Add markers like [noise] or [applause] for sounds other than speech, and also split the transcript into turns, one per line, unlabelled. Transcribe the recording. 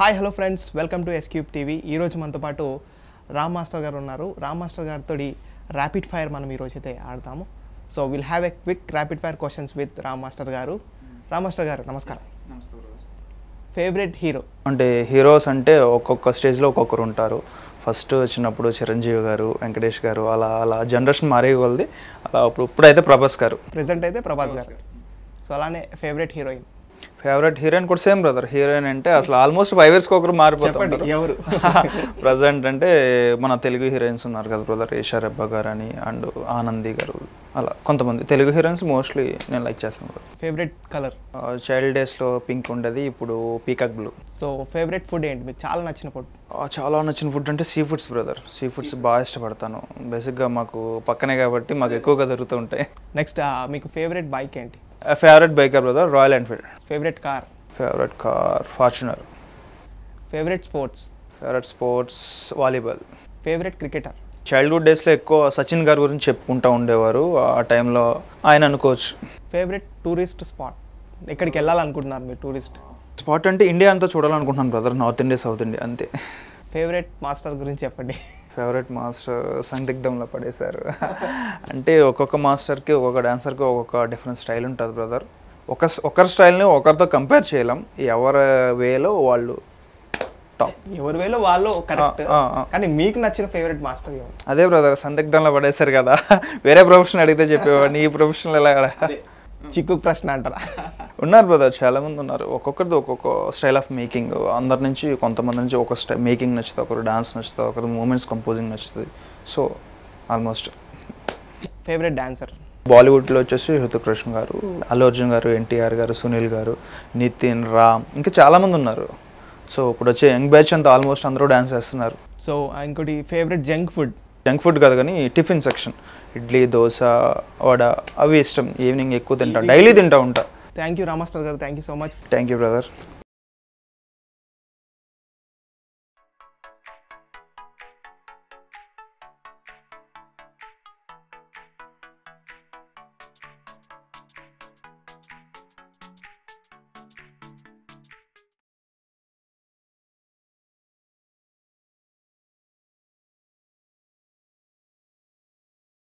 hi hello friends welcome to S cube TV ఈరోజు మనతో పాటు రామ్ మాస్టర్ గారు ఉన్నారు రామ్ మాస్టర్ గారితో ర్యాపిడ్ ఫైర్ మనం ఈరోజు అయితే ఆడతాము so will have a quick rapid fire questions with Ram master garu Ram master గారు నమస్కారం
ఫేవరెట్ హీరో అంటే హీరోస్ అంటే ఒక్కొక్క స్టేజ్లో ఒక్కొక్కరు ఉంటారు ఫస్ట్ వచ్చినప్పుడు చిరంజీవి గారు వెంకటేష్ గారు అలా అలా జనరేషన్ మారే కొలది అలా ఇప్పుడు ఇప్పుడైతే ప్రభాస్ గారు
ప్రెసెంట్ అయితే ప్రభాస్ గారు సో అలానే ఫేవరెట్ హీరోయిన్
ఫేవరెట్ హీరోయిన్ కూడా సేమ్ బ్రదర్ హీరోయిన్ అంటే అసలు ఆల్మోస్ట్ ఫైవ్ ఇయర్స్ ఒకరు మారిపోతారు ఎవరు ప్రజెంట్ [laughs] అంటే మన తెలుగు హీరోయిన్స్ ఉన్నారు కదా బ్రదర్ ఏషా రెబ్బ గారు అని అండ్ ఆనంది గారు అలా కొంతమంది తెలుగు హీరోయిన్స్ మోస్ట్లీ నేను లైక్ చేస్తాను బ్రదర్ ఫేవరెట్ కలర్ చైల్డ్ డేస్లో పింక్ ఉండేది ఇప్పుడు peacock blue so favourite food ఏంటి
మీకు చాలా నచ్చిన ఫుడ్
చాలా నచ్చిన ఫుడ్ అంటే sea foods brother sea foods బాగా ఇష్టపడతాను బేసిక్గా మాకు పక్కనే కాబట్టి మాకు ఎక్కువగా దొరుకుతూ ఉంటాయి
నెక్స్ట్ మీకు ఫేవరెట్ బైక్ ఏంటి
favourite biker brother Royal Enfield favourite car favourite car Fortuner favourite sports favourite sports volleyball favourite cricketer childhood డేస్లో ఎక్కువ సచిన్ గారి గురించి చెప్పుకుంటూ ఉండేవారు ఆ టైంలో ఆయన అనుకోవచ్చు ఫేవరెట్ టూరిస్ట్ స్పాట్ ఎక్కడికి వెళ్ళాలనుకుంటున్నారు మీరు టూరిస్ట్ స్పాట్ అంటే ఇండియా అంతా చూడాలనుకుంటున్నాను brother north India south India అంతే ఫేవరెట్ మాస్టర్ గురించి చెప్పండి ఫేవరెట్ మాస్టర్ సందిగ్ధంలో పడేశారు అంటే ఒక్కొక్క మాస్టర్కి ఒక్కొక్క డాన్సర్కి ఒక్కొక్క డిఫరెంట్ స్టైల్ ఉంటుంది బ్రదర్ ఒక ఒకరి స్టైల్ని ఒకరితో కంపేర్ చేయలేం ఎవరి వేలో వాళ్ళు టాప్
ఎవరి వేలో వాళ్ళు కానీ మీకు నచ్చిన ఫేవరెట్ మాస్టర్
అదే బ్రదర్ సందిగ్ధంలో పడేశారు కదా వేరే ప్రొఫెషన్ అడిగితే చెప్పేవాడిని ఈ ప్రొఫెషన్ ఎలా చిక్కు ప్రశ్న అంటారా ఉన్నారు బ్రదర్ చాలా మంది ఉన్నారు ఒక్కొక్కరిది ఒక్కొక్క స్టైల్ ఆఫ్ మేకింగ్ అందరి నుంచి కొంతమంది నుంచి ఒక స్టైల్ మేకింగ్ నచ్చుతుంది ఒకరు డాన్స్ నచ్చుతుంది ఒకరు మూమెంట్స్ కంపోజింగ్ నచ్చుతుంది సో ఆల్మోస్ట్
ఫేవరెట్ డాన్సర్
బాలీవుడ్లో వచ్చేసి హృతిక్ రోషన్ గారు అల్లు అర్జున్ గారు ఎన్టీఆర్ గారు సునీల్ గారు నితిన్ రామ్ ఇంకా చాలామంది ఉన్నారు సో ఇప్పుడు వచ్చే యంగ్ బ్యాచ్ అంతా ఆల్మోస్ట్ అందరూ డ్యాన్స్ చేస్తున్నారు సో ఇంకోటి favourite junk food junk food కాదు కానీ టిఫిన్ సెక్షన్ ఇడ్లీ దోశ వడ అవి ఇష్టం ఈవినింగ్ ఎక్కువ తింటా డైలీ తింటా ఉంటా
thank you Ram master garu thank you so much
thank you brother